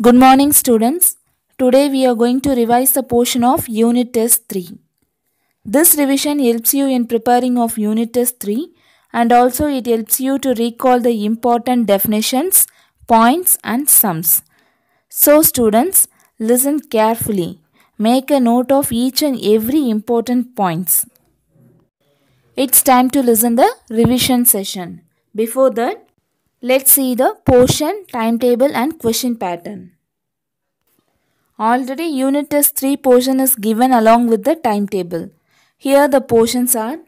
Good morning students. Today we are going to revise a portion of Unit Test 3. This revision helps you in preparing of Unit Test 3 and also it helps you to recall the important definitions, points and sums. So students, listen carefully. Make a note of each and every important points. It's time to listen the revision session. Before that, Let's see the portion, timetable and question pattern. Already unit test 3 portion is given along with the timetable. Here the portions are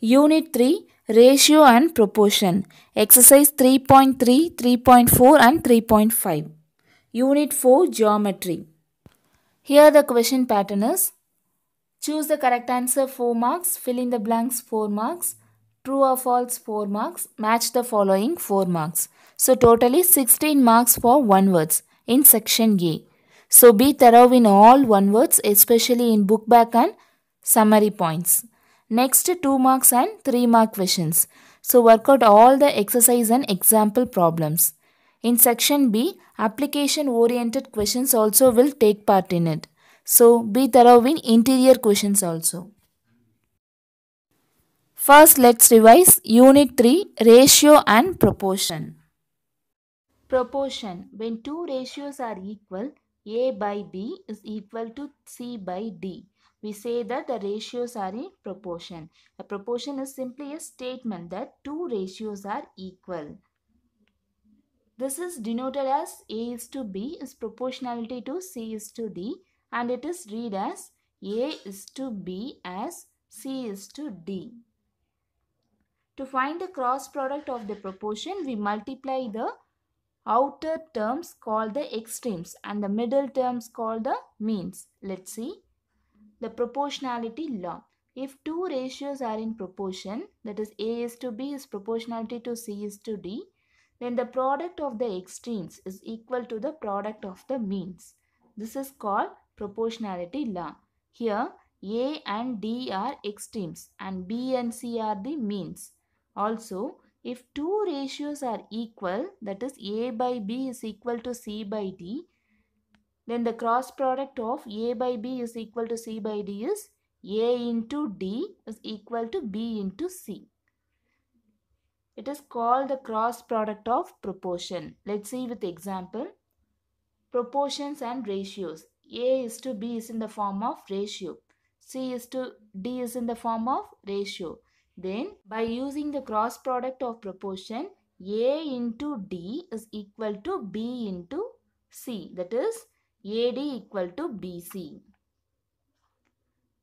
Unit 3 Ratio and Proportion Exercise 3.3, 3.4 and 3.5 Unit 4 Geometry Here the question pattern is Choose the correct answer 4 marks, fill in the blanks 4 marks True or false 4 marks. Match the following 4 marks. So totally 16 marks for 1 words in section A. So be thorough in all 1 words especially in book back and summary points. Next 2 marks and 3 mark questions. So work out all the exercise and example problems. In section B, application oriented questions also will take part in it. So be thorough in interior questions also. First, let's revise Unit 3 Ratio and Proportion. Proportion When two ratios are equal, A by B is equal to C by D. We say that the ratios are in proportion. A proportion is simply a statement that two ratios are equal. This is denoted as A is to B is proportionality to C is to D and it is read as A is to B as C is to D. To find the cross product of the proportion, we multiply the outer terms called the extremes and the middle terms called the means. Let's see the proportionality law. If two ratios are in proportion, that is A is to B is proportionality to C is to D, then the product of the extremes is equal to the product of the means. This is called proportionality law. Here A and D are extremes and B and C are the means. Also, if two ratios are equal, that is A by B is equal to C by D, then the cross product of A by B is equal to C by D is A into D is equal to B into C. It is called the cross product of proportion. Let's see with example. Proportions and ratios. A is to B is in the form of ratio. C is to D is in the form of ratio. Then by using the cross product of proportion A into D is equal to B into C that is AD equal to BC.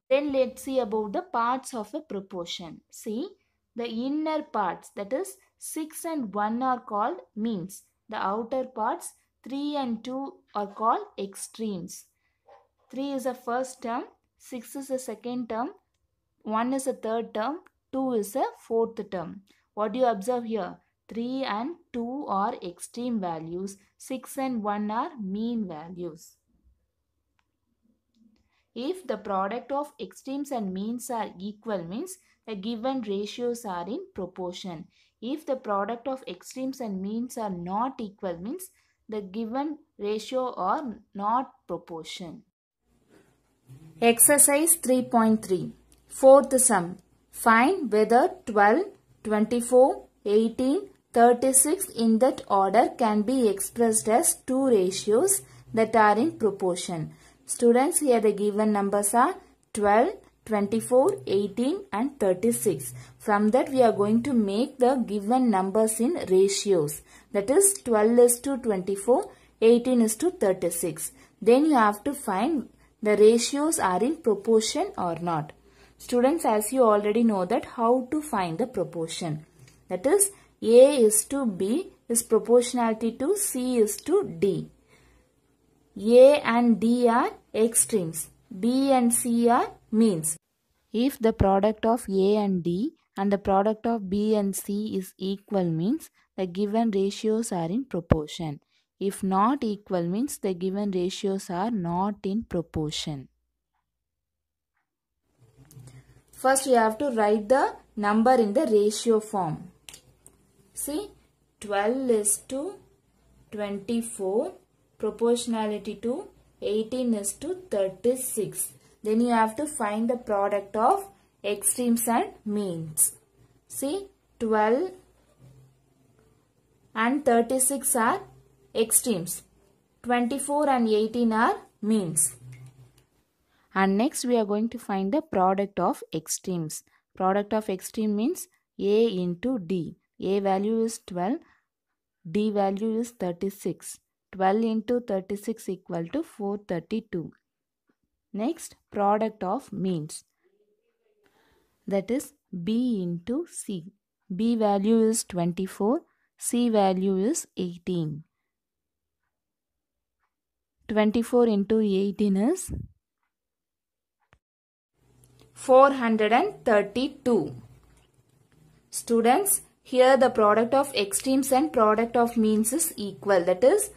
Then let's see about the parts of a proportion. See the inner parts that is 6 and 1 are called means. The outer parts 3 and 2 are called extremes. 3 is the first term, 6 is the second term, 1 is the third term, 2 is a fourth term. What do you observe here? 3 and 2 are extreme values. 6 and 1 are mean values. If the product of extremes and means are equal means the given ratios are in proportion. If the product of extremes and means are not equal means the given ratio are not proportion. Exercise 3.3 Fourth sum Find whether 12, 24, 18, 36 in that order can be expressed as two ratios that are in proportion. Students, here the given numbers are 12, 24, 18 and 36. From that we are going to make the given numbers in ratios. That is 12 is to 24, 18 is to 36. Then you have to find the ratios are in proportion or not. Students, as you already know that how to find the proportion. That is, A is to B is proportionality to C is to D. A and D are extremes. B and C are means. If the product of A and D and the product of B and C is equal means the given ratios are in proportion. If not equal means the given ratios are not in proportion. First you have to write the number in the ratio form. See 12 is to 24 proportionality to 18 is to 36. Then you have to find the product of extremes and means. See 12 and 36 are extremes. 24 and 18 are means and next we are going to find the product of extremes product of extreme means a into d a value is 12 d value is 36 12 into 36 equal to 432 next product of means that is b into c b value is 24 c value is 18 24 into 18 is 432. Students, here the product of extremes and product of means is equal. That is,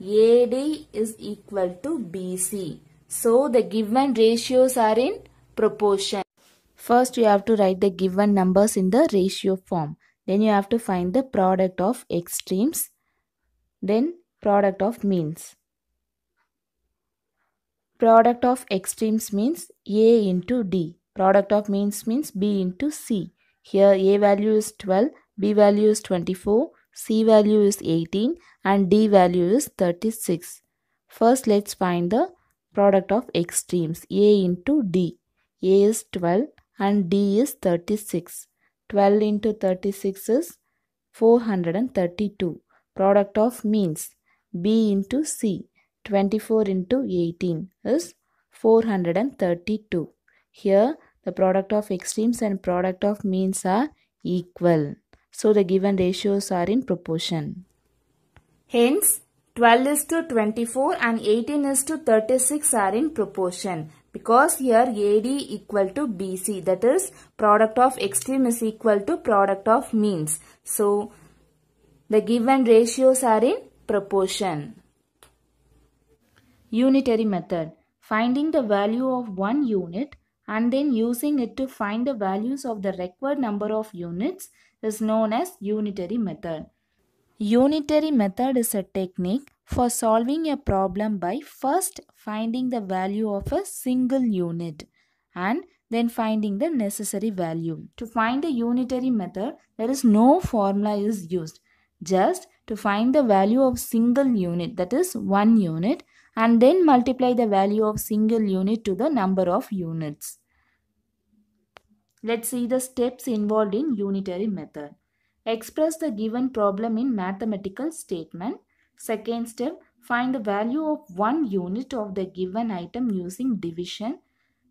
AD is equal to BC. So, the given ratios are in proportion. First, you have to write the given numbers in the ratio form. Then you have to find the product of extremes. Then product of means. Product of extremes means A into D. Product of means means B into C. Here A value is 12, B value is 24, C value is 18 and D value is 36. First let's find the product of extremes A into D. A is 12 and D is 36. 12 into 36 is 432. Product of means B into C. 24 into 18 is 432. Here the product of extremes and product of means are equal. So the given ratios are in proportion. Hence, 12 is to 24 and 18 is to 36 are in proportion because here AD equal to BC that is product of extreme is equal to product of means. So, the given ratios are in proportion. Unitary method. Finding the value of one unit and then using it to find the values of the required number of units is known as unitary method. Unitary method is a technique for solving a problem by first finding the value of a single unit and then finding the necessary value. To find the unitary method, there is no formula is used. Just to find the value of single unit that is one unit, and then multiply the value of single unit to the number of units. Let's see the steps involved in unitary method. Express the given problem in mathematical statement. Second step, find the value of one unit of the given item using division.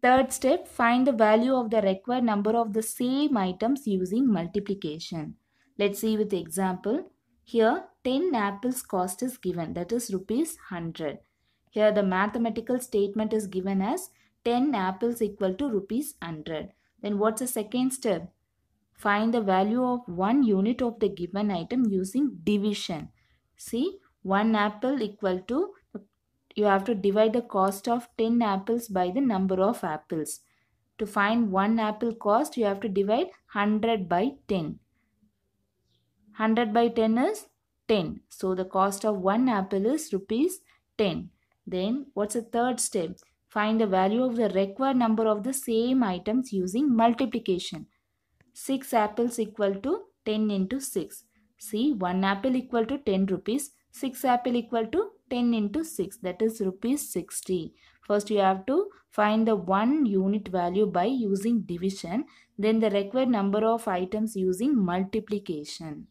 Third step, find the value of the required number of the same items using multiplication. Let's see with example. Here 10 apples cost is given that is rupees 100. Here the mathematical statement is given as 10 apples equal to rupees 100. Then what's the second step? Find the value of one unit of the given item using division. See, one apple equal to, you have to divide the cost of 10 apples by the number of apples. To find one apple cost, you have to divide 100 by 10. 100 by 10 is 10. So the cost of one apple is rupees 10. Then what's the third step? Find the value of the required number of the same items using multiplication. 6 apples equal to 10 into 6. See 1 apple equal to 10 rupees. 6 apple equal to 10 into 6 that is rupees 60. First you have to find the one unit value by using division then the required number of items using multiplication.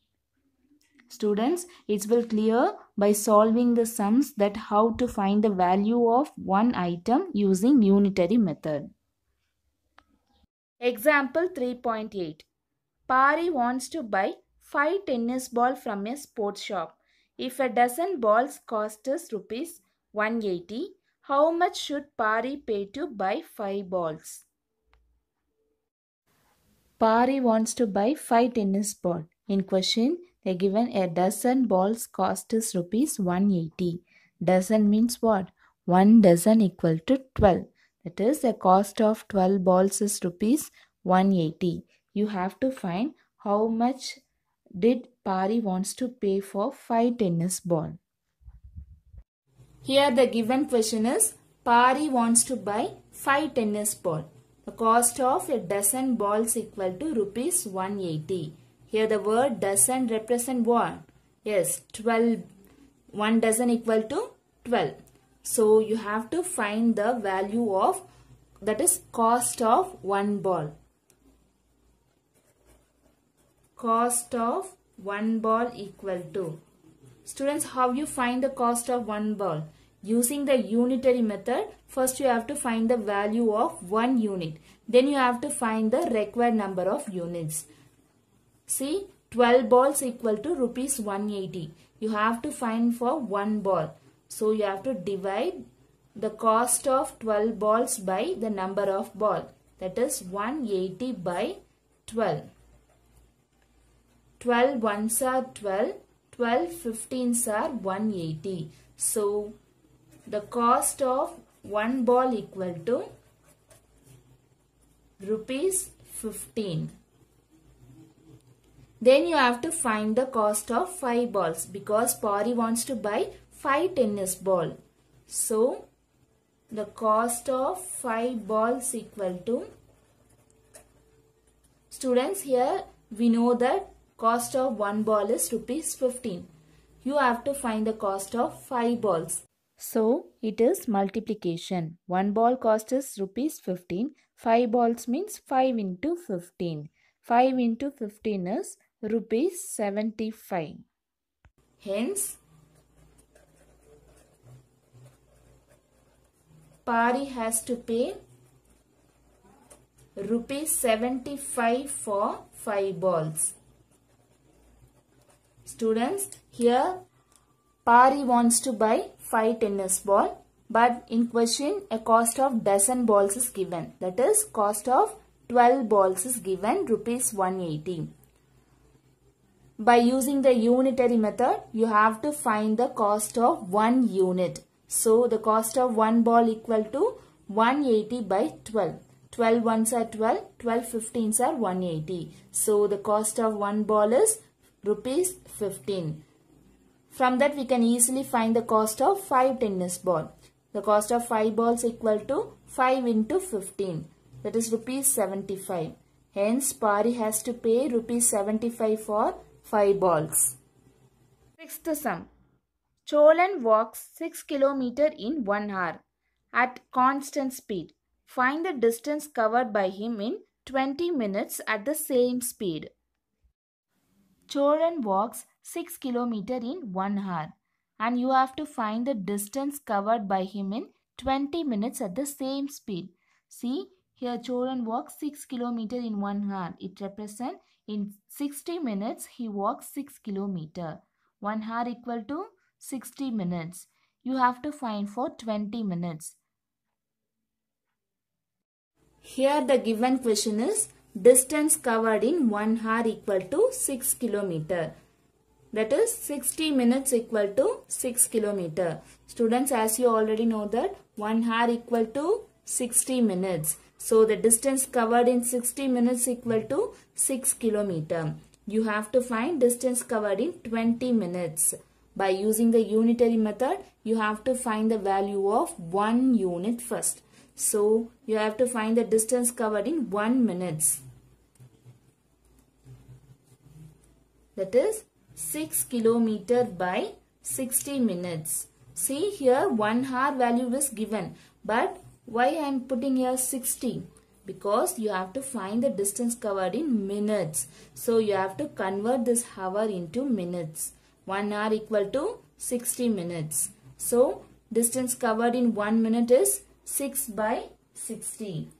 Students, it will clear by solving the sums that how to find the value of one item using unitary method. Example 3.8 Pari wants to buy 5 tennis ball from a sports shop. If a dozen balls cost us rupees 180, how much should Pari pay to buy 5 balls? Pari wants to buy 5 tennis ball. In question, a given a dozen balls cost is rupees 180. Dozen means what? 1 dozen equal to 12. That is the cost of 12 balls is rupees 180. You have to find how much did Pari wants to pay for 5 tennis ball. Here the given question is Pari wants to buy 5 tennis ball. The cost of a dozen balls equal to rupees 180. Here the word dozen represent what? Yes, 12. 1 dozen equal to 12. So you have to find the value of that is cost of one ball. Cost of one ball equal to. Students, how you find the cost of one ball? Using the unitary method, first you have to find the value of one unit. Then you have to find the required number of units. See, 12 balls equal to rupees 180. You have to find for one ball. So you have to divide the cost of 12 balls by the number of ball. That is 180 by 12. 12 ones are 12. 12 15s are 180. So the cost of one ball equal to rupees 15. Then you have to find the cost of 5 balls because Pari wants to buy 5 tennis ball. So, the cost of 5 balls equal to Students here we know that cost of 1 ball is rupees 15. You have to find the cost of 5 balls. So it is multiplication. 1 ball cost is rupees 15. 5 balls means 5 into 15. 5 into 15 is rupees 75. Hence, Pari has to pay rupees 75 for 5 balls. Students, here Pari wants to buy 5 tennis ball but in question a cost of dozen balls is given that is cost of 12 balls is given rupees 180. By using the unitary method, you have to find the cost of 1 unit. So, the cost of 1 ball equal to 180 by 12. 12 ones are 12, 12 15s are 180. So, the cost of 1 ball is rupees 15. From that, we can easily find the cost of 5 tennis ball. The cost of 5 balls equal to 5 into 15. That is rupees 75. Hence, Pari has to pay rupees 75 for 5 balls. Sixth sum. Cholan walks 6 km in 1 hour at constant speed. Find the distance covered by him in 20 minutes at the same speed. Cholan walks 6 km in 1 hour and you have to find the distance covered by him in 20 minutes at the same speed. See, here Cholan walks 6 km in 1 hour. It represents in 60 minutes, he walks 6 kilometer. 1 hour equal to 60 minutes. You have to find for 20 minutes. Here the given question is distance covered in 1 hour equal to 6 kilometer. That is 60 minutes equal to 6 kilometer. Students as you already know that 1 hour equal to 60 minutes. So the distance covered in 60 minutes equal to 6 kilometer. You have to find distance covered in 20 minutes. By using the unitary method, you have to find the value of 1 unit first. So you have to find the distance covered in 1 minutes. That is 6 kilometer by 60 minutes. See here 1 hour value is given but why I am putting here 60? Because you have to find the distance covered in minutes. So you have to convert this hour into minutes. 1 hour equal to 60 minutes. So distance covered in 1 minute is 6 by 60.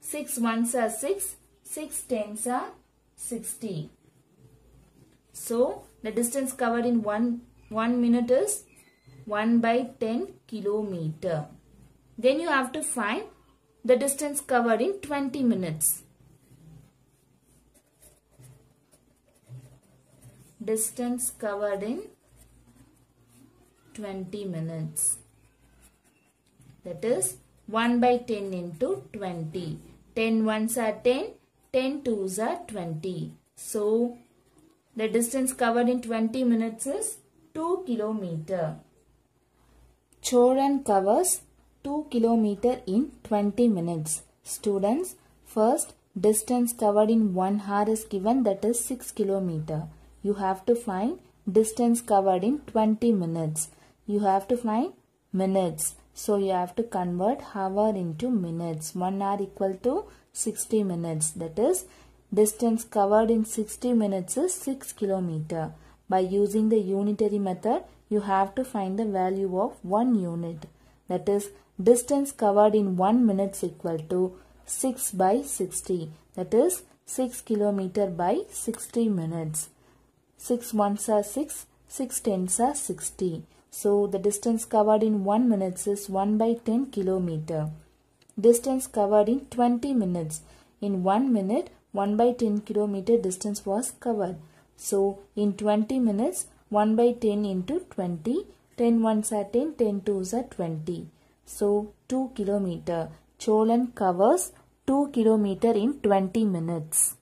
6 ones are 6, 6 tens are 60. So the distance covered in 1, 1 minute is 1 by 10 kilometer. Then you have to find the distance covered in 20 minutes. Distance covered in 20 minutes. That is 1 by 10 into 20. 10 ones are 10, 10 twos are 20. So, the distance covered in 20 minutes is 2 kilometer. Choran covers 2 km in 20 minutes. Students, first distance covered in 1 hour is given that is 6 km. You have to find distance covered in 20 minutes. You have to find minutes. So you have to convert hour into minutes. 1 hour equal to 60 minutes. That is distance covered in 60 minutes is 6 km. By using the unitary method, you have to find the value of 1 unit. That is distance covered in 1 minute is equal to 6 by 60 that is 6 kilometer by 60 minutes 6 ones are 6 6 tens are 60 so the distance covered in 1 minutes is 1 by 10 kilometer distance covered in 20 minutes in 1 minute 1 by 10 kilometer distance was covered so in 20 minutes 1 by 10 into 20 10 ones are 10 10 twos are 20 so 2 kilometer. Cholan covers 2 kilometer in 20 minutes.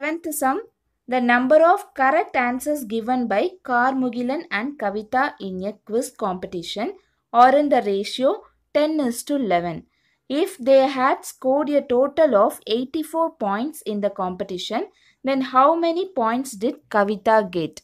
Seventh sum. The number of correct answers given by Karmugilan and Kavita in a quiz competition are in the ratio 10 is to 11. If they had scored a total of 84 points in the competition, then how many points did Kavita get?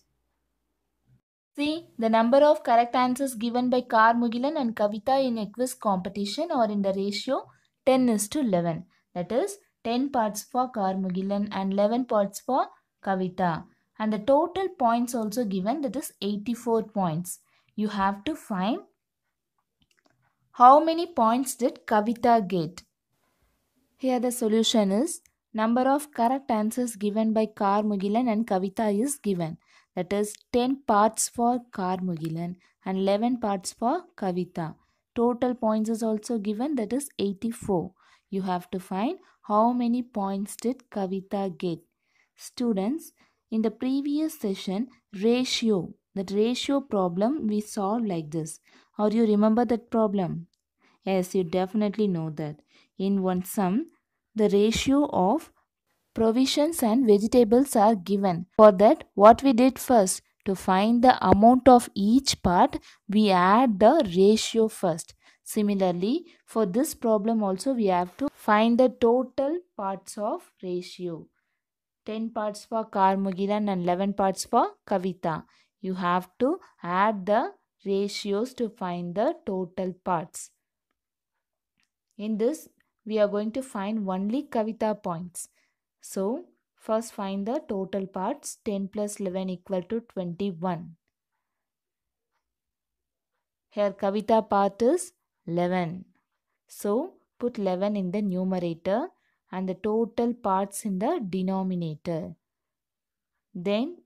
See the number of correct answers given by Kar Mugilan and Kavita in a quiz competition are in the ratio 10 is to 11. That is 10 parts for Kar Mugilan and 11 parts for Kavita. And the total points also given that is 84 points. You have to find how many points did Kavita get. Here the solution is number of correct answers given by Kar Mugilan and Kavita is given that is 10 parts for Karmagilan and 11 parts for Kavita. Total points is also given that is 84. You have to find how many points did Kavita get. Students, in the previous session, ratio, that ratio problem we solved like this. How do you remember that problem? Yes, you definitely know that. In one sum, the ratio of provisions and vegetables are given. For that, what we did first, to find the amount of each part, we add the ratio first. Similarly, for this problem also we have to find the total parts of ratio. 10 parts for Karmagiran and 11 parts for Kavita. You have to add the ratios to find the total parts. In this, we are going to find only Kavita points. So first find the total parts 10 plus 11 equal to 21. Here Kavita part is 11. So put 11 in the numerator and the total parts in the denominator. Then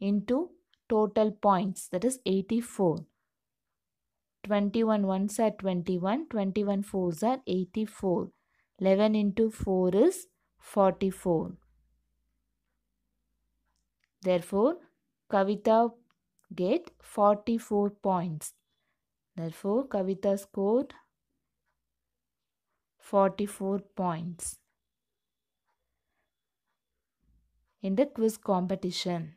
into total points that is 84. 21 ones are 21, 21 fours are 84. 11 into 4 is 44. Therefore, Kavita get 44 points. Therefore, Kavita scored 44 points in the quiz competition.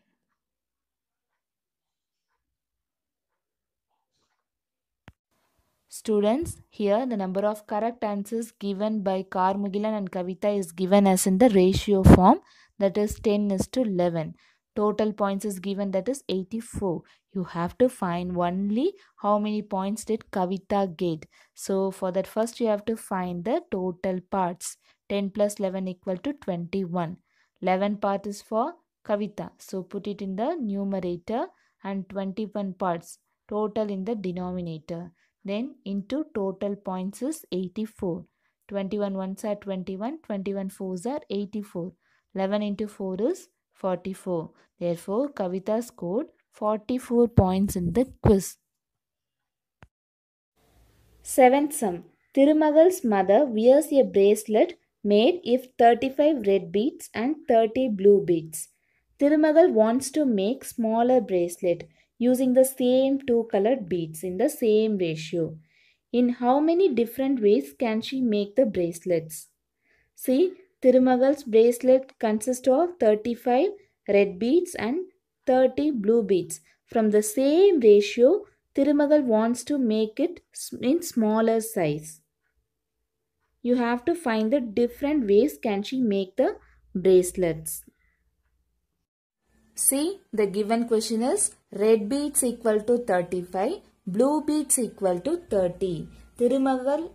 Students, here the number of correct answers given by Karmugilan and Kavita is given as in the ratio form that is 10 is to 11. Total points is given that is 84. You have to find only how many points did Kavita get. So for that first you have to find the total parts. 10 plus 11 equal to 21. 11 part is for Kavita. So put it in the numerator and 21 parts total in the denominator. Then into total points is 84. 21 ones are 21, 21 fours are 84. 11 into 4 is 44. Therefore, Kavita scored 44 points in the quiz. Seventh sum. Tirumagal's mother wears a bracelet made if 35 red beads and 30 blue beads. Tirumagal wants to make smaller bracelet using the same two colored beads in the same ratio. In how many different ways can she make the bracelets? See, Tirumagal's bracelet consists of 35 red beads and 30 blue beads. From the same ratio, Tirumagal wants to make it in smaller size. You have to find the different ways can she make the bracelets. See, the given question is red beads equal to 35, blue beads equal to 30. Thirumagal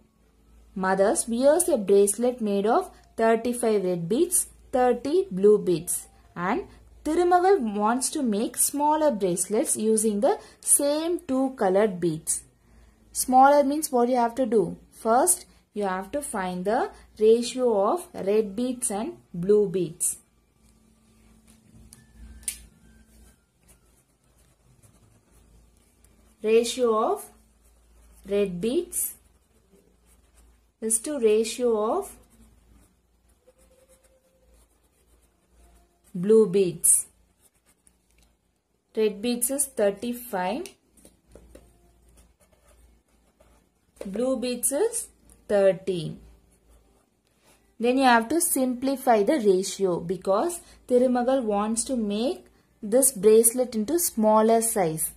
mother's wears a bracelet made of 35 red beads, 30 blue beads. And Thirumagal wants to make smaller bracelets using the same two colored beads. Smaller means what you have to do? First, you have to find the ratio of red beads and blue beads. ratio of red beads is to ratio of blue beads. Red beads is 35. Blue beads is 13. Then you have to simplify the ratio because Thirumagal wants to make this bracelet into smaller size.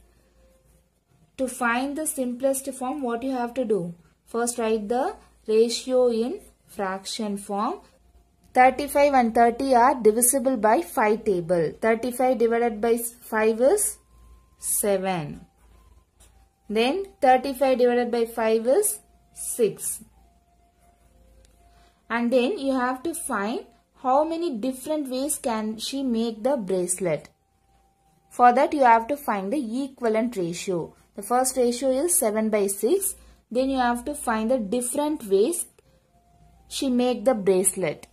To find the simplest form, what you have to do? First write the ratio in fraction form. 35 and 30 are divisible by 5 table. 35 divided by 5 is 7. Then 35 divided by 5 is 6. And then you have to find how many different ways can she make the bracelet. For that you have to find the equivalent ratio. The first ratio is 7 by 6. Then you have to find the different ways she make the bracelet.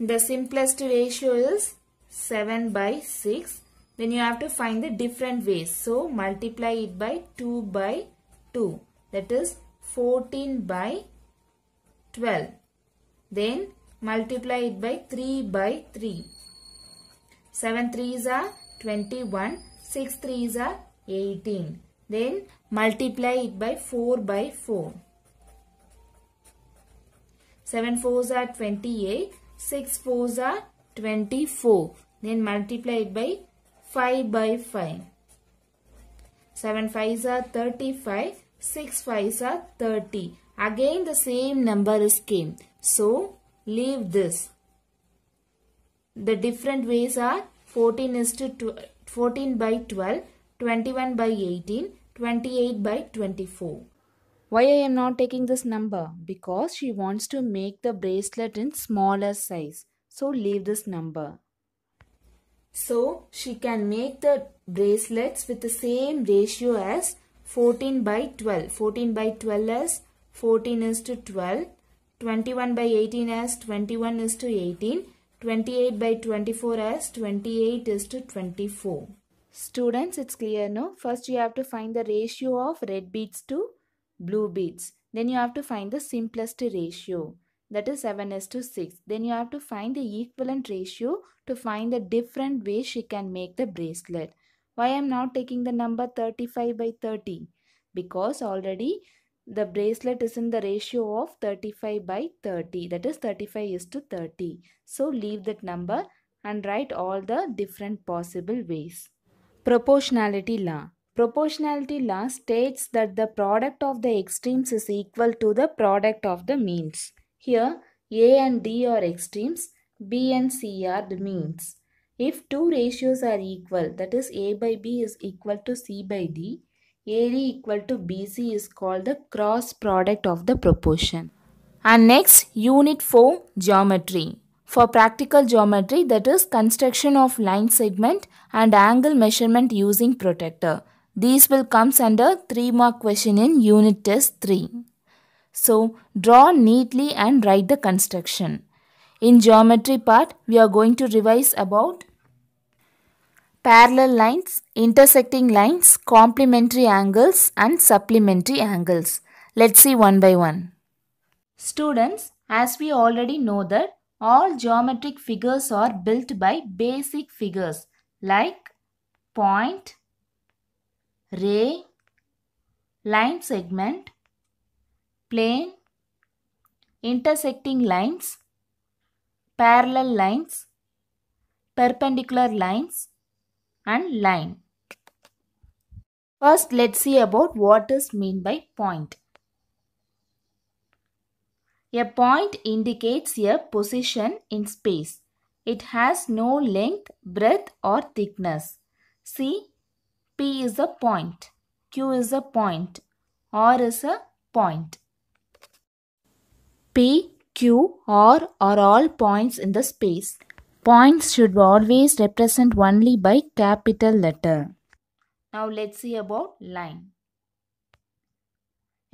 The simplest ratio is 7 by 6. Then you have to find the different ways. So multiply it by 2 by 2. That is 14 by 12. Then multiply it by 3 by 3. 7 3s are 21. 6 3s are 18. Then multiply it by 4 by 4. 7 fours are 28. 6 fours are 24. Then multiply it by 5 by 5. 7 fives are 35. 6 fives are 30. Again the same number is came. So leave this. The different ways are 14 is to 14 by 12 21 by 18, 28 by 24. Why I am not taking this number? Because she wants to make the bracelet in smaller size. So leave this number. So she can make the bracelets with the same ratio as 14 by 12. 14 by 12 as 14 is to 12. 21 by 18 as 21 is to 18. 28 by 24 as 28 is to 24. Students, it's clear, no? First, you have to find the ratio of red beads to blue beads. Then you have to find the simplest ratio, that is 7 is to 6. Then you have to find the equivalent ratio to find the different way she can make the bracelet. Why I am now taking the number 35 by 30? Because already the bracelet is in the ratio of 35 by 30, that is 35 is to 30. So leave that number and write all the different possible ways. Proportionality law. Proportionality law states that the product of the extremes is equal to the product of the means. Here, A and D are extremes, B and C are the means. If two ratios are equal, that is A by B is equal to C by D, AD equal to BC is called the cross product of the proportion. And next, Unit 4, Geometry. For practical geometry that is construction of line segment and angle measurement using protector. These will comes under 3 mark question in unit test 3. So draw neatly and write the construction. In geometry part we are going to revise about parallel lines, intersecting lines, complementary angles and supplementary angles. Let's see one by one. Students, as we already know that all geometric figures are built by basic figures like point, ray, line segment, plane, intersecting lines, parallel lines, perpendicular lines and line. First let's see about what is mean by point. A point indicates a position in space. It has no length, breadth or thickness. See, P is a point, Q is a point, R is a point. P, Q, R are all points in the space. Points should always represent only by capital letter. Now let's see about line.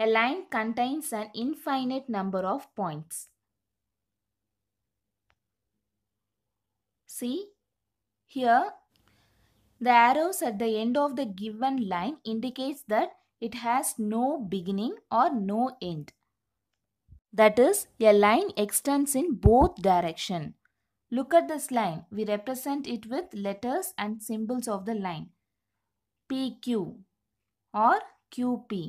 A line contains an infinite number of points. See, here the arrows at the end of the given line indicates that it has no beginning or no end. That is, a line extends in both direction. Look at this line. We represent it with letters and symbols of the line. PQ or QP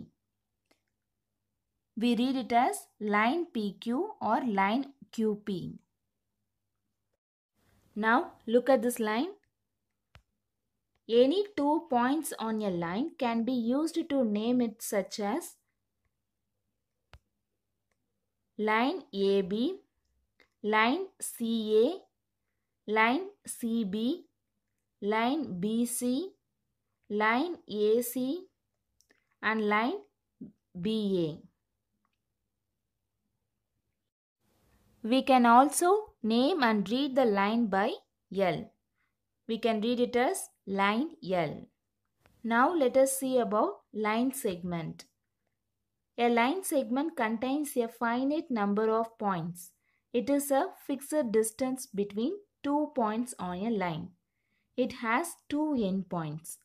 we read it as line PQ or line QP. Now look at this line. Any two points on a line can be used to name it such as line AB, line CA, line CB, line BC, line AC and line BA. We can also name and read the line by L. We can read it as line L. Now let us see about line segment. A line segment contains a finite number of points. It is a fixed distance between two points on a line. It has two endpoints.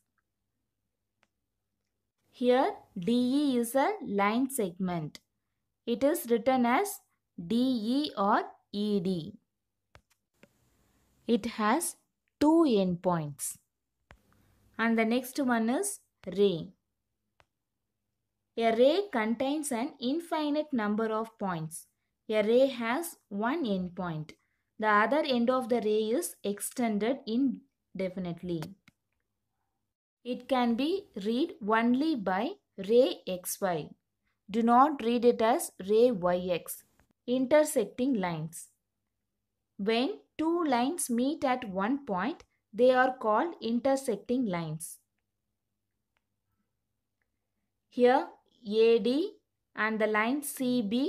Here DE is a line segment. It is written as DE or ED. It has two endpoints. And the next one is ray. A ray contains an infinite number of points. A ray has one endpoint. The other end of the ray is extended indefinitely. It can be read only by ray xy. Do not read it as ray yx intersecting lines. When two lines meet at one point, they are called intersecting lines. Here AD and the line CB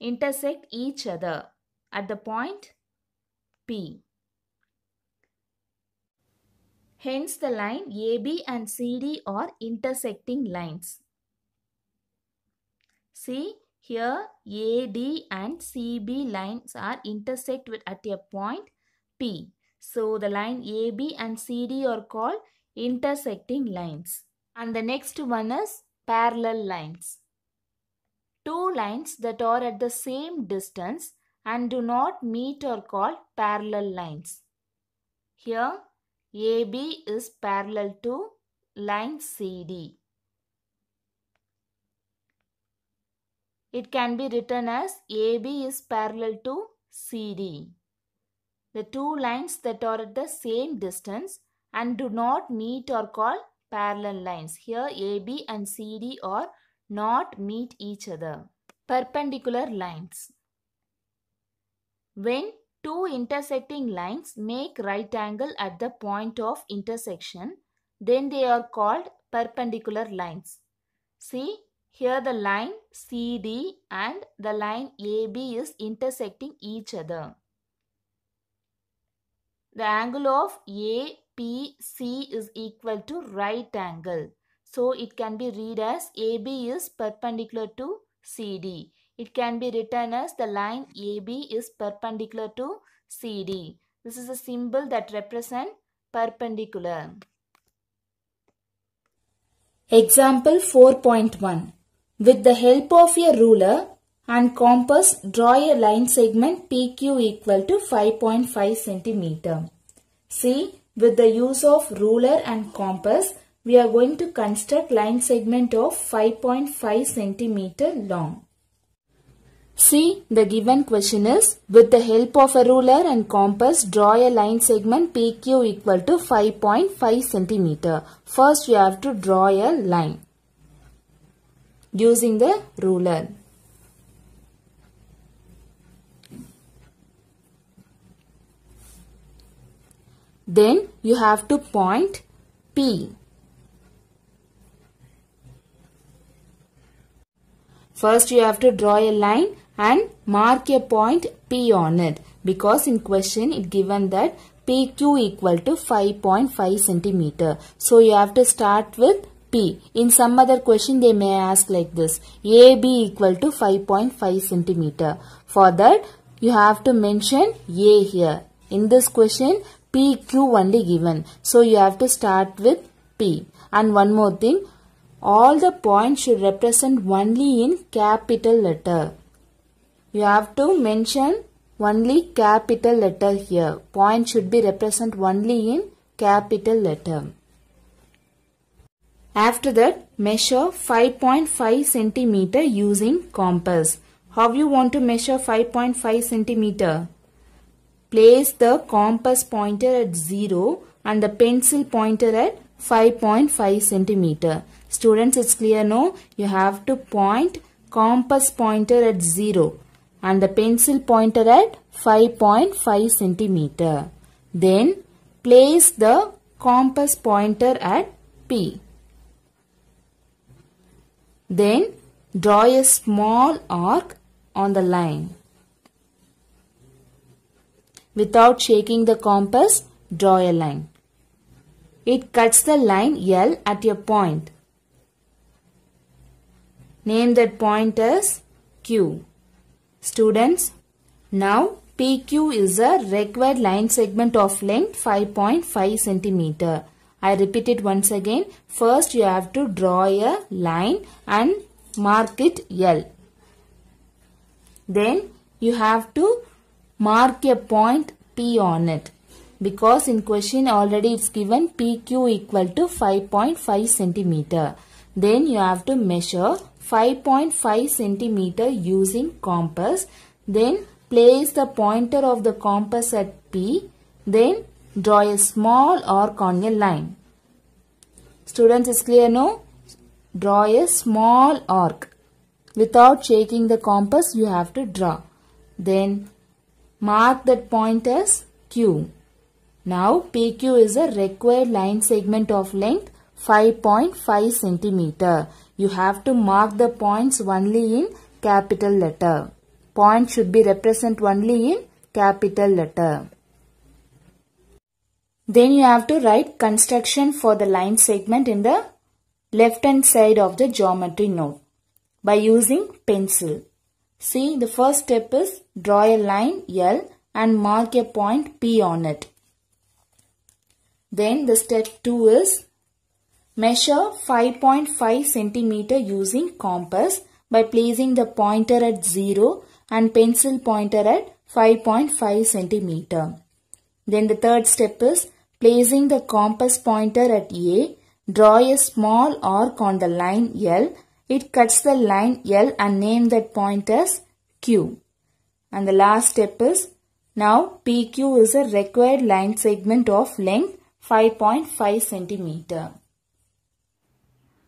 intersect each other at the point P. Hence the line AB and CD are intersecting lines. See here AD and CB lines are intersect with, at a point P. So the line AB and CD are called intersecting lines. And the next one is parallel lines. Two lines that are at the same distance and do not meet are called parallel lines. Here AB is parallel to line CD. It can be written as AB is parallel to CD. The two lines that are at the same distance and do not meet are called parallel lines. Here AB and CD are not meet each other. Perpendicular lines. When two intersecting lines make right angle at the point of intersection, then they are called perpendicular lines. See here the line CD and the line AB is intersecting each other. The angle of APC is equal to right angle. So it can be read as AB is perpendicular to CD. It can be written as the line AB is perpendicular to CD. This is a symbol that represents perpendicular. Example 4.1 with the help of a ruler and compass, draw a line segment PQ equal to 5.5 cm. See, with the use of ruler and compass, we are going to construct line segment of 5.5 cm long. See, the given question is, with the help of a ruler and compass, draw a line segment PQ equal to 5.5 cm. First, you have to draw a line using the ruler. Then you have to point P. First you have to draw a line and mark a point P on it because in question it given that PQ equal to 5.5 centimeter. So you have to start with P. In some other question they may ask like this. AB equal to 5.5 centimeter. For that you have to mention A here. In this question PQ only given. So you have to start with P. And one more thing. All the points should represent only in capital letter. You have to mention only capital letter here. Point should be represent only in capital letter. After that, measure 5.5 centimeter using compass. How you want to measure 5.5 centimeter? Place the compass pointer at 0 and the pencil pointer at 5.5 centimeter. Students, it's clear no? You have to point compass pointer at 0 and the pencil pointer at 5.5 centimeter. Then place the compass pointer at P. Then draw a small arc on the line. Without shaking the compass, draw a line. It cuts the line L at a point. Name that point as Q. Students, now PQ is a required line segment of length 5.5 centimeter. I repeat it once again. First you have to draw a line and mark it L. Then you have to mark a point P on it. Because in question already it's given PQ equal to 5.5 centimeter. Then you have to measure 5.5 centimeter using compass. Then place the pointer of the compass at P. Then Draw a small or conical line. Students, is clear no? Draw a small arc. Without shaking the compass, you have to draw. Then mark that point as Q. Now PQ is a required line segment of length 5.5 centimeter. You have to mark the points only in capital letter. Point should be represented only in capital letter. Then you have to write construction for the line segment in the left hand side of the geometry node by using pencil. See the first step is draw a line L and mark a point P on it. Then the step 2 is measure 5.5 centimeter using compass by placing the pointer at 0 and pencil pointer at 5.5 centimeter. Then the third step is Placing the compass pointer at A, draw a small arc on the line L. It cuts the line L and name that point as Q. And the last step is, now PQ is a required line segment of length 5.5 centimeter.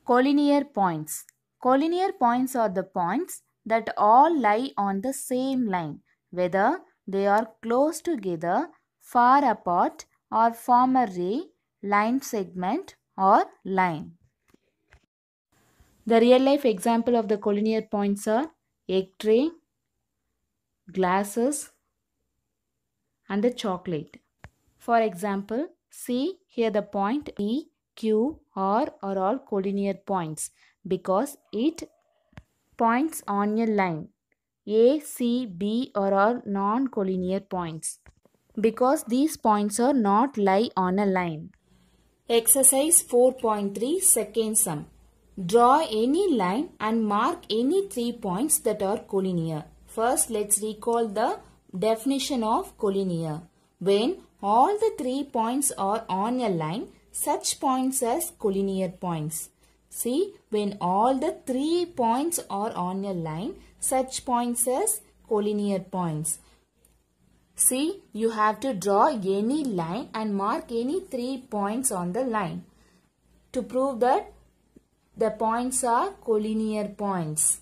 Collinear points. Collinear points are the points that all lie on the same line, whether they are close together, far apart, or form a ray, line segment or line. The real life example of the collinear points are egg tray, glasses and the chocolate. For example, see here the point E, Q, R are all collinear points because it points on a line. A, C, B are all non-collinear points because these points are not lie on a line. Exercise 4.3 second sum. Draw any line and mark any three points that are collinear. First, let's recall the definition of collinear. When all the three points are on a line, such points as collinear points. See, when all the three points are on a line, such points as collinear points. See, you have to draw any line and mark any three points on the line to prove that the points are collinear points.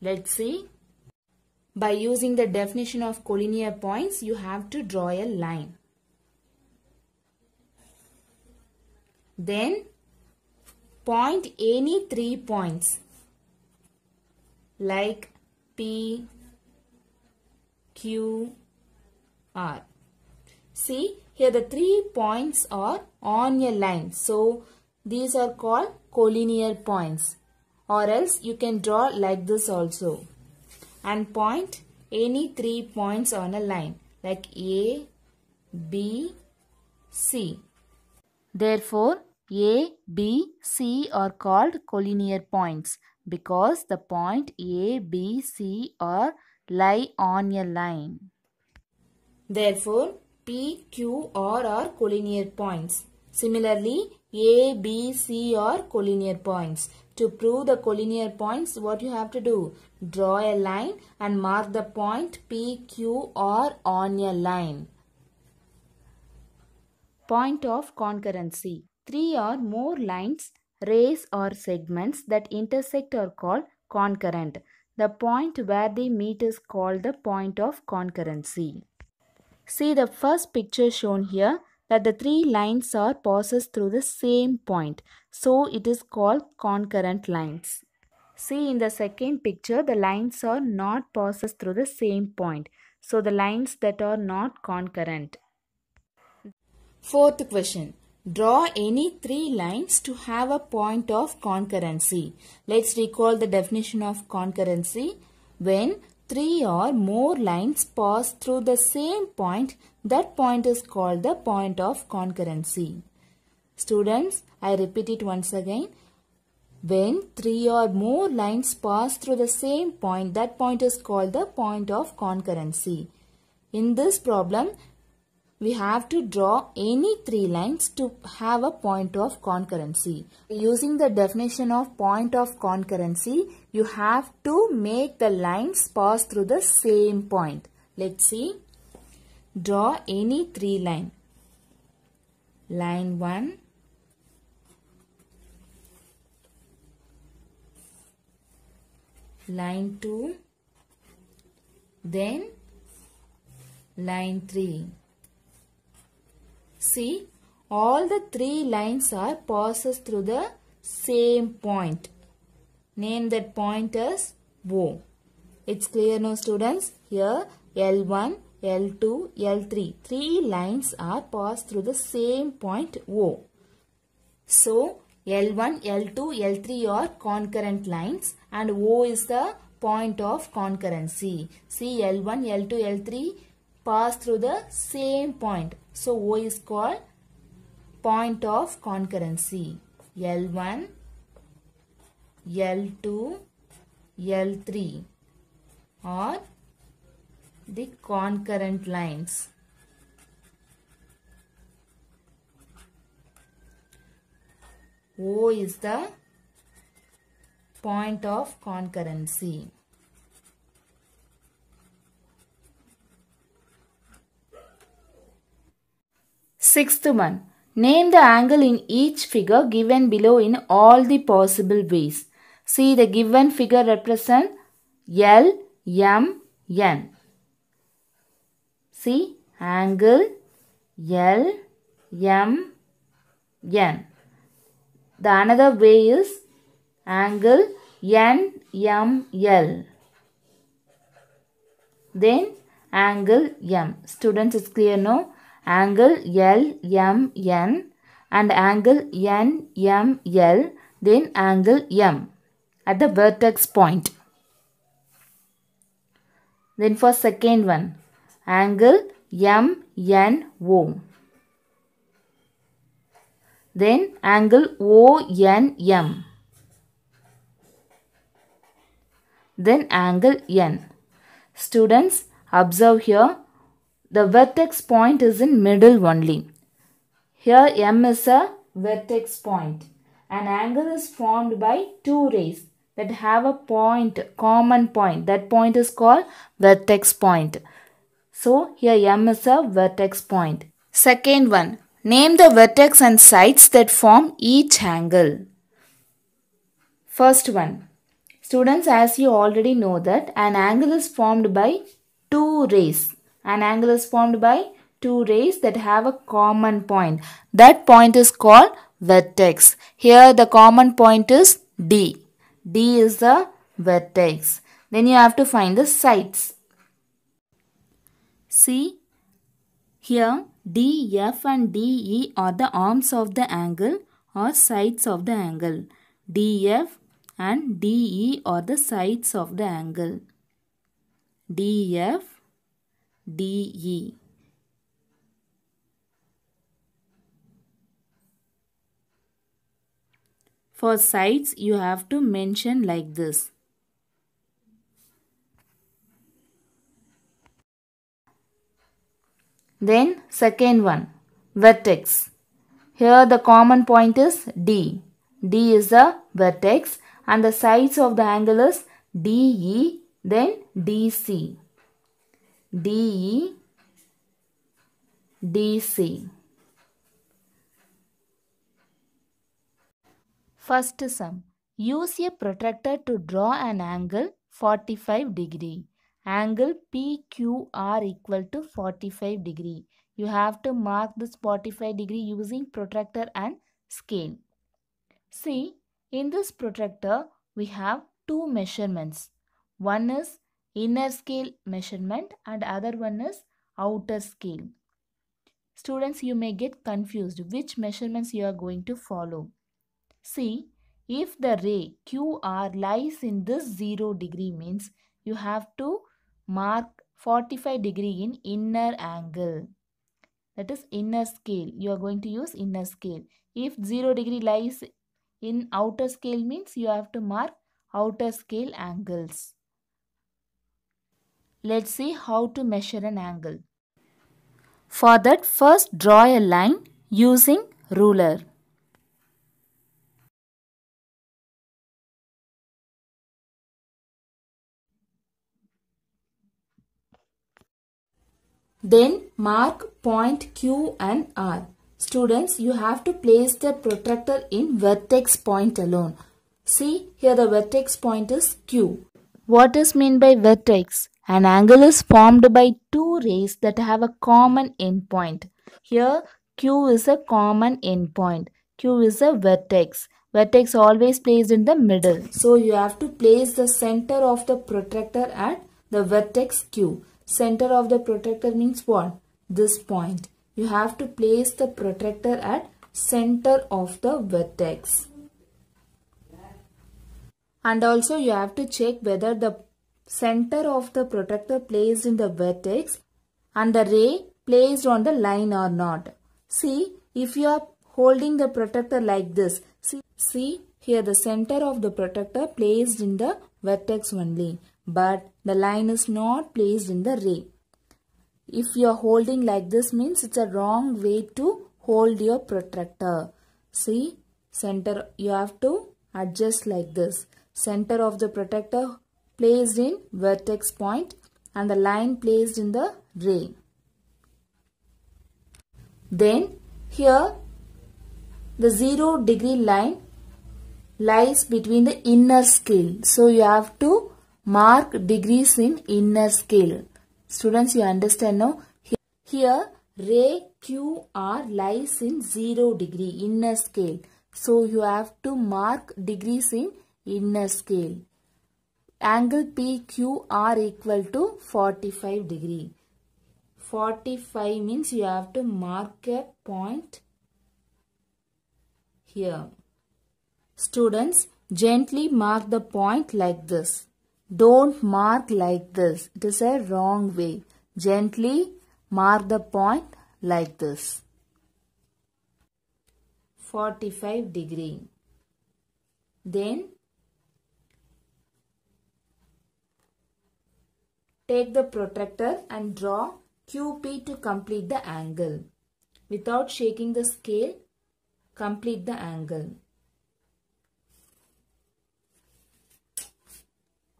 Let's see. By using the definition of collinear points, you have to draw a line. Then, point any three points like P, Q, See, here the three points are on a line. So, these are called collinear points. Or else you can draw like this also. And point any three points on a line like A, B, C. Therefore, A, B, C are called collinear points because the point A, B, C are lie on a line. Therefore, P, Q, R are collinear points. Similarly, A, B, C are collinear points. To prove the collinear points, what you have to do? Draw a line and mark the point P, Q, R on a line. Point of concurrency. Three or more lines, rays or segments that intersect are called concurrent. The point where they meet is called the point of concurrency. See the first picture shown here that the three lines are passes through the same point. So it is called concurrent lines. See in the second picture the lines are not passes through the same point. So the lines that are not concurrent. Fourth question. Draw any three lines to have a point of concurrency. Let's recall the definition of concurrency when three or more lines pass through the same point, that point is called the point of concurrency. Students, I repeat it once again. When three or more lines pass through the same point, that point is called the point of concurrency. In this problem, we have to draw any three lines to have a point of concurrency. Using the definition of point of concurrency, you have to make the lines pass through the same point. Let's see. Draw any three line. Line 1. Line 2. Then line 3. See, all the three lines are passes through the same point. Name that point as O. It's clear now students? Here L1, L2, L3. Three lines are passed through the same point O. So, L1, L2, L3 are concurrent lines and O is the point of concurrency. See L1, L2, L3 pass through the same point. So O is called point of concurrency. L1, L2, L3 are the concurrent lines. O is the point of concurrency. Sixth one. Name the angle in each figure given below in all the possible ways. See the given figure represent L, M, N. See angle L, M, N. The another way is angle N, M, L. Then angle M. Students, it's clear no? angle LMN and angle NML then angle M at the vertex point. Then for second one angle MNO then angle ONM then angle N. Students observe here the vertex point is in middle only. Here M is a vertex point. An angle is formed by two rays that have a point, common point. That point is called vertex point. So here M is a vertex point. Second one, name the vertex and sides that form each angle. First one, students as you already know that an angle is formed by two rays. An angle is formed by two rays that have a common point. That point is called vertex. Here the common point is D. D is the vertex. Then you have to find the sides. See, here DF and DE are the arms of the angle or sides of the angle. DF and DE are the sides of the angle. DF DE. For sides, you have to mention like this. Then second one, vertex. Here the common point is D. D is the vertex and the sides of the angle is DE then DC. DE, DC. First sum. Use a protractor to draw an angle 45 degree. Angle PQR equal to 45 degree. You have to mark this 45 degree using protractor and scale. See, in this protractor, we have two measurements. One is inner scale measurement and other one is outer scale. Students, you may get confused which measurements you are going to follow. See, if the ray QR lies in this 0 degree means you have to mark 45 degree in inner angle. That is inner scale. You are going to use inner scale. If 0 degree lies in outer scale means you have to mark outer scale angles. Let's see how to measure an angle. For that first draw a line using ruler. Then mark point Q and R. Students, you have to place the protractor in vertex point alone. See, here the vertex point is Q. What is meant by vertex? An angle is formed by two rays that have a common endpoint. Here Q is a common endpoint. Q is a vertex. Vertex always placed in the middle. So you have to place the center of the protractor at the vertex Q. Center of the protractor means what? This point. You have to place the protractor at center of the vertex. And also you have to check whether the center of the protractor placed in the vertex and the ray placed on the line or not. See, if you are holding the protractor like this, see, see here the center of the protractor placed in the vertex only, but the line is not placed in the ray. If you are holding like this means it's a wrong way to hold your protractor. See, center, you have to adjust like this. Center of the protractor placed in vertex point and the line placed in the ray. Then here the 0 degree line lies between the inner scale. So you have to mark degrees in inner scale. Students you understand now? Here ray QR lies in 0 degree inner scale. So you have to mark degrees in inner scale angle PQR equal to 45 degree. 45 means you have to mark a point here. Students, gently mark the point like this. Don't mark like this. It is a wrong way. Gently mark the point like this. 45 degree. Then Take the protractor and draw QP to complete the angle. Without shaking the scale, complete the angle.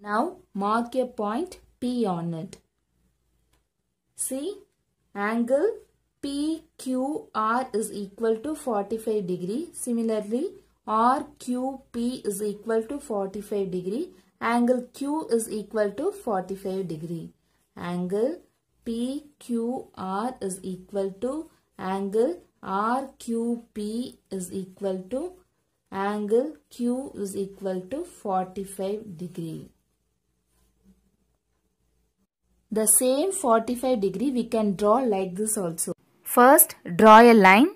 Now mark a point P on it. See, angle PQR is equal to 45 degree. Similarly, RQP is equal to 45 degree Angle Q is equal to 45 degree. Angle PQR is equal to angle RQP is equal to angle Q is equal to 45 degree. The same 45 degree we can draw like this also. First draw a line.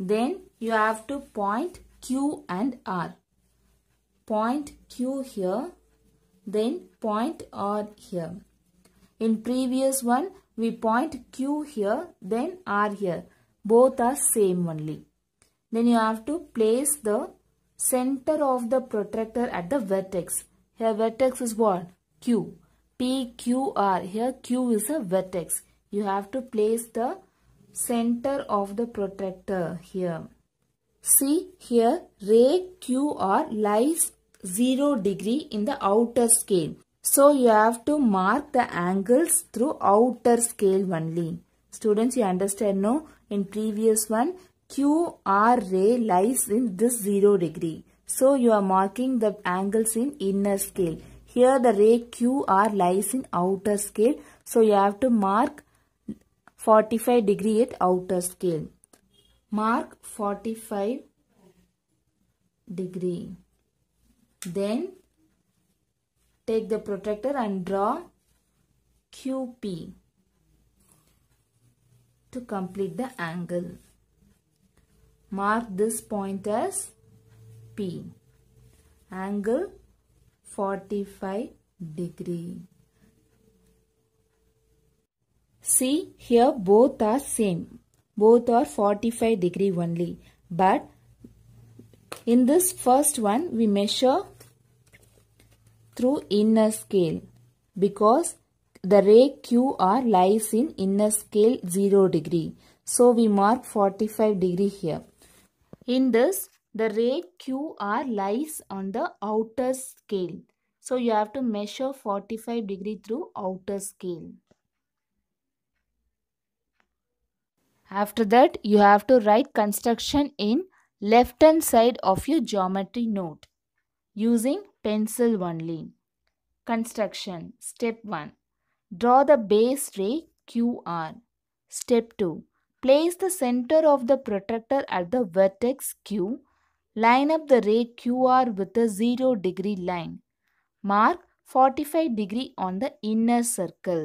Then you have to point Q and R. Point Q here, then point R here. In previous one, we point Q here, then R here. Both are same only. Then you have to place the center of the protractor at the vertex. Here vertex is what? Q. PQR. Here Q is a vertex. You have to place the center of the protractor here. See here ray QR lies 0 degree in the outer scale. So you have to mark the angles through outer scale only. Students you understand no? In previous one QR ray lies in this 0 degree. So you are marking the angles in inner scale. Here the ray QR lies in outer scale. So you have to mark 45 degree at outer scale mark 45 degree then take the protractor and draw QP to complete the angle mark this point as P angle 45 degree see here both are same both are 45 degree only but in this first one we measure through inner scale because the ray QR lies in inner scale 0 degree. So we mark 45 degree here. In this the ray QR lies on the outer scale. So you have to measure 45 degree through outer scale. After that, you have to write construction in left hand side of your geometry note using pencil only. Construction Step 1 Draw the base ray QR. Step 2 Place the center of the protractor at the vertex Q. Line up the ray QR with a 0 degree line. Mark 45 degree on the inner circle.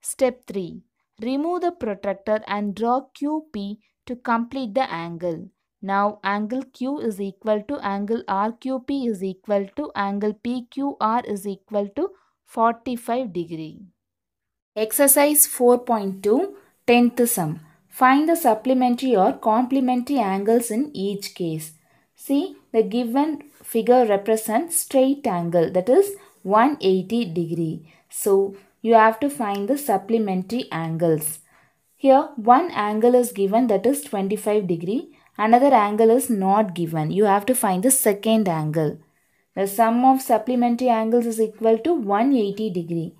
Step 3 Remove the protractor and draw QP to complete the angle. Now angle Q is equal to angle RQP is equal to angle PQR is equal to 45 degree. Exercise 4.2 10th sum. Find the supplementary or complementary angles in each case. See the given figure represents straight angle that is 180 degree. So you have to find the supplementary angles. Here one angle is given that is 25 degree. Another angle is not given. You have to find the second angle. The sum of supplementary angles is equal to 180 degree.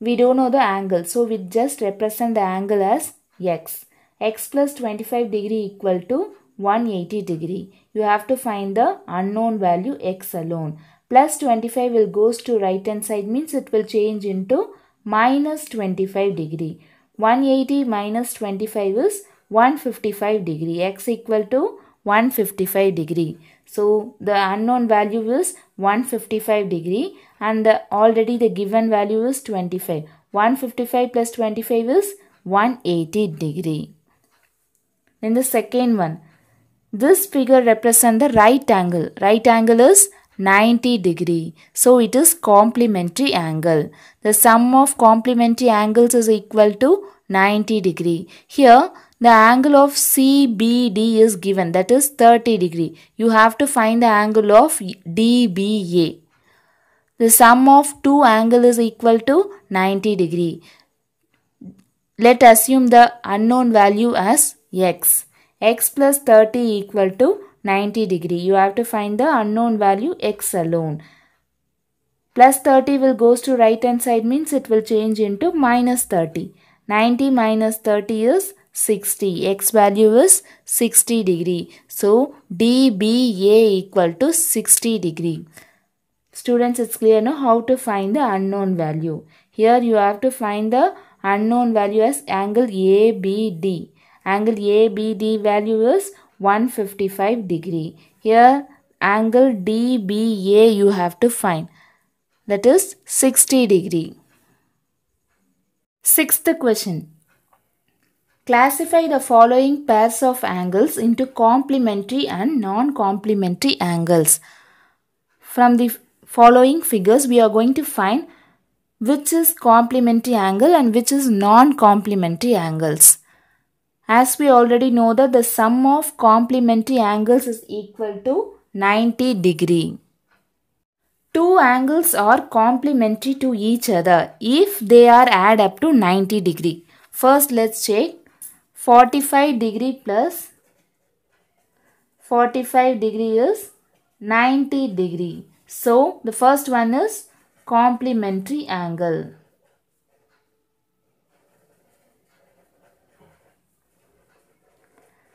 We don't know the angle. So we just represent the angle as x. x plus 25 degree equal to 180 degree. You have to find the unknown value x alone plus 25 will goes to right hand side means it will change into minus 25 degree. 180 minus 25 is 155 degree. x equal to 155 degree. So the unknown value is 155 degree and the, already the given value is 25. 155 plus 25 is 180 degree. Then the second one. This figure represents the right angle. Right angle is 90 degree. So it is complementary angle. The sum of complementary angles is equal to 90 degree. Here the angle of CBD is given that is 30 degree. You have to find the angle of DBA. The sum of two angle is equal to 90 degree. Let assume the unknown value as x. x plus 30 equal to 90 degree. You have to find the unknown value x alone. Plus 30 will goes to right hand side means it will change into minus 30. 90 minus 30 is 60. X value is 60 degree. So DBA equal to 60 degree. Students it's clear now how to find the unknown value. Here you have to find the unknown value as angle ABD. Angle ABD value is 155 degree. Here angle DBA you have to find that is 60 degree. Sixth question. Classify the following pairs of angles into complementary and non-complementary angles. From the following figures we are going to find which is complementary angle and which is non-complementary angles as we already know that the sum of complementary angles is equal to 90 degree. Two angles are complementary to each other if they are add up to 90 degree. First let's check 45 degree plus 45 degree is 90 degree. So the first one is complementary angle.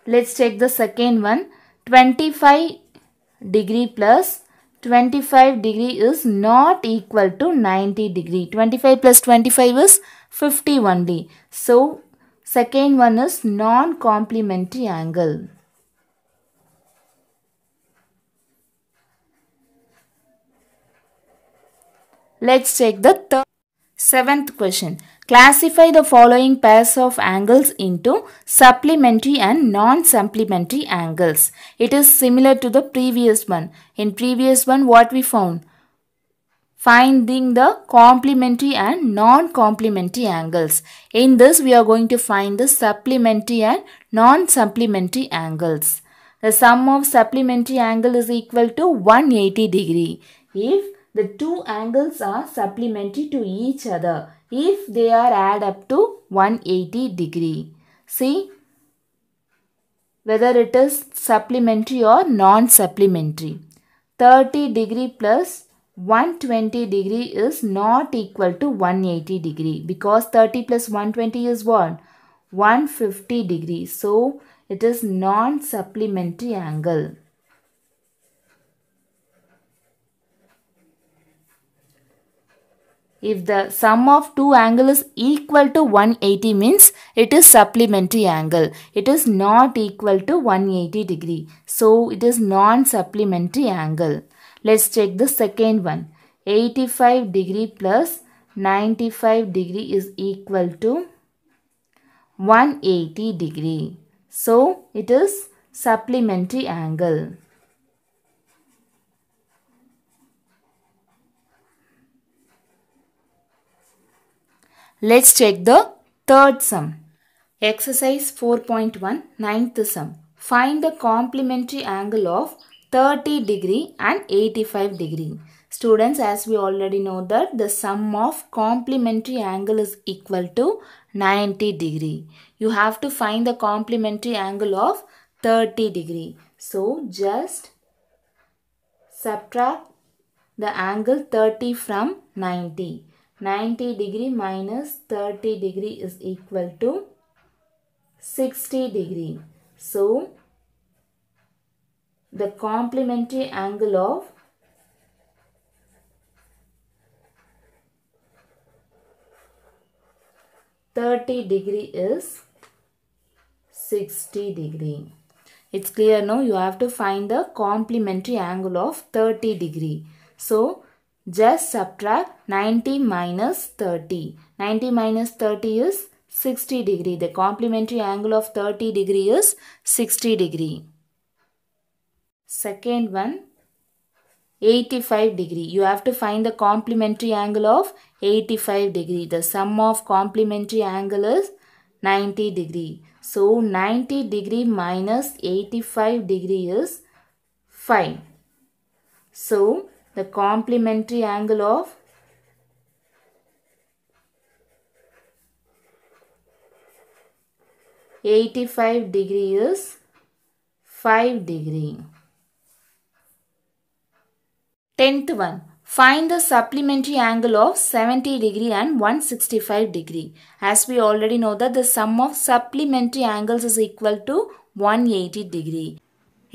Let's take the second one. 25 degree plus 25 degree is not equal to 90 degree. 25 plus 25 is 50 only. So, second one is non-complementary angle. Let's check the third, seventh question. Classify the following pairs of angles into supplementary and non-supplementary angles. It is similar to the previous one. In previous one, what we found? Finding the complementary and non-complementary angles. In this, we are going to find the supplementary and non-supplementary angles. The sum of supplementary angle is equal to 180 degree. If the two angles are supplementary to each other, if they are add up to 180 degree. See whether it is supplementary or non-supplementary. 30 degree plus 120 degree is not equal to 180 degree because 30 plus 120 is what? 150 degree. So, it is non-supplementary angle. If the sum of two angles is equal to 180 means it is supplementary angle. It is not equal to 180 degree. So it is non-supplementary angle. Let's check the second one. 85 degree plus 95 degree is equal to 180 degree. So it is supplementary angle. Let's check the third sum. Exercise 4.1 ninth sum. Find the complementary angle of 30 degree and 85 degree. Students as we already know that the sum of complementary angle is equal to 90 degree. You have to find the complementary angle of 30 degree. So just subtract the angle 30 from 90. 90 degree minus 30 degree is equal to 60 degree. So, the complementary angle of Thirty degree is sixty degree. It's clear now. You have to find the complementary angle of thirty degree. So just subtract 90 minus 30. 90 minus 30 is 60 degree. The complementary angle of 30 degree is 60 degree. Second one, 85 degree. You have to find the complementary angle of 85 degree. The sum of complementary angle is 90 degree. So 90 degree minus 85 degree is 5. So the complementary angle of Eighty-five degree is five degree. Tenth one. Find the supplementary angle of 70 degree and 165 degree. As we already know that the sum of supplementary angles is equal to 180 degree.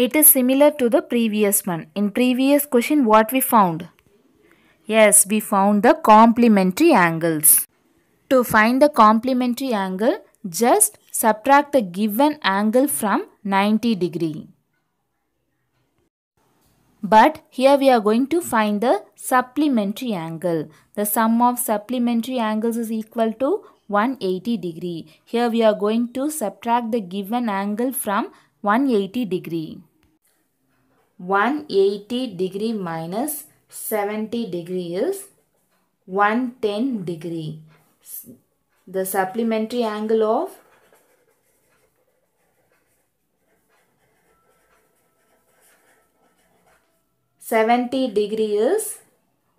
It is similar to the previous one. In previous question, what we found? Yes, we found the complementary angles. To find the complementary angle, just subtract the given angle from 90 degree. But here we are going to find the supplementary angle. The sum of supplementary angles is equal to 180 degree. Here we are going to subtract the given angle from 180 degree. 180 degree minus 70 degree is 110 degree. The supplementary angle of Seventy degree is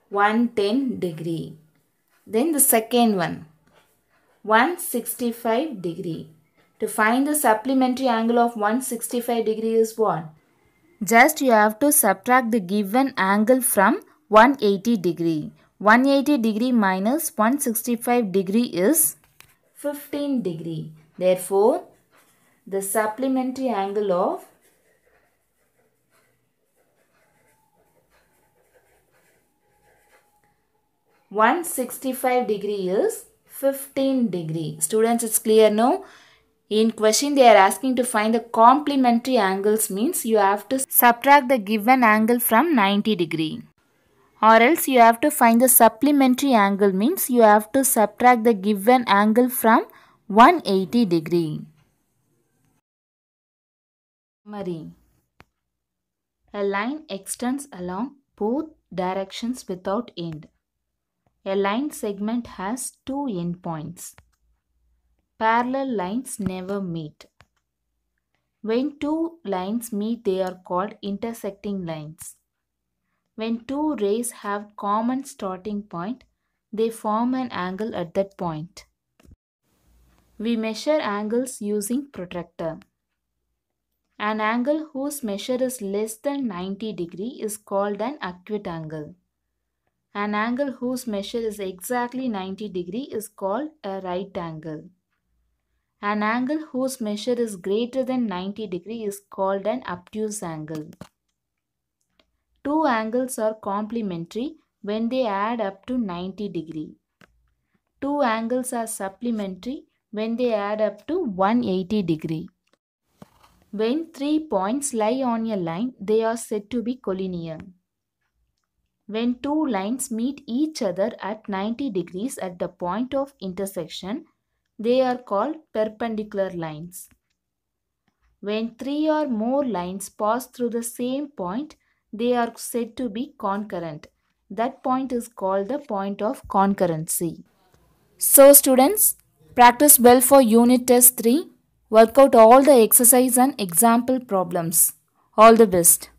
110 degree. Then the second one, 165 degree. To find the supplementary angle of 165 degree is what? Just you have to subtract the given angle from 180 degree. 180 degree minus 165 degree is 15 degree. Therefore, the supplementary angle of One sixty-five degree is fifteen degree. Students, it's clear now. In question they are asking to find the complementary angles means you have to subtract the given angle from 90 degree or else you have to find the supplementary angle means you have to subtract the given angle from 180 degree. Summary A line extends along both directions without end. A line segment has two endpoints. Parallel lines never meet. When two lines meet, they are called intersecting lines. When two rays have common starting point, they form an angle at that point. We measure angles using protractor. An angle whose measure is less than 90 degree is called an acute angle. An angle whose measure is exactly 90 degree is called a right angle. An angle whose measure is greater than 90 degree is called an obtuse angle. Two angles are complementary when they add up to 90 degree. Two angles are supplementary when they add up to 180 degree. When three points lie on a line, they are said to be collinear. When two lines meet each other at 90 degrees at the point of intersection, they are called perpendicular lines. When three or more lines pass through the same point, they are said to be concurrent. That point is called the point of concurrency. So students, practice well for unit test 3. Work out all the exercise and example problems. All the best.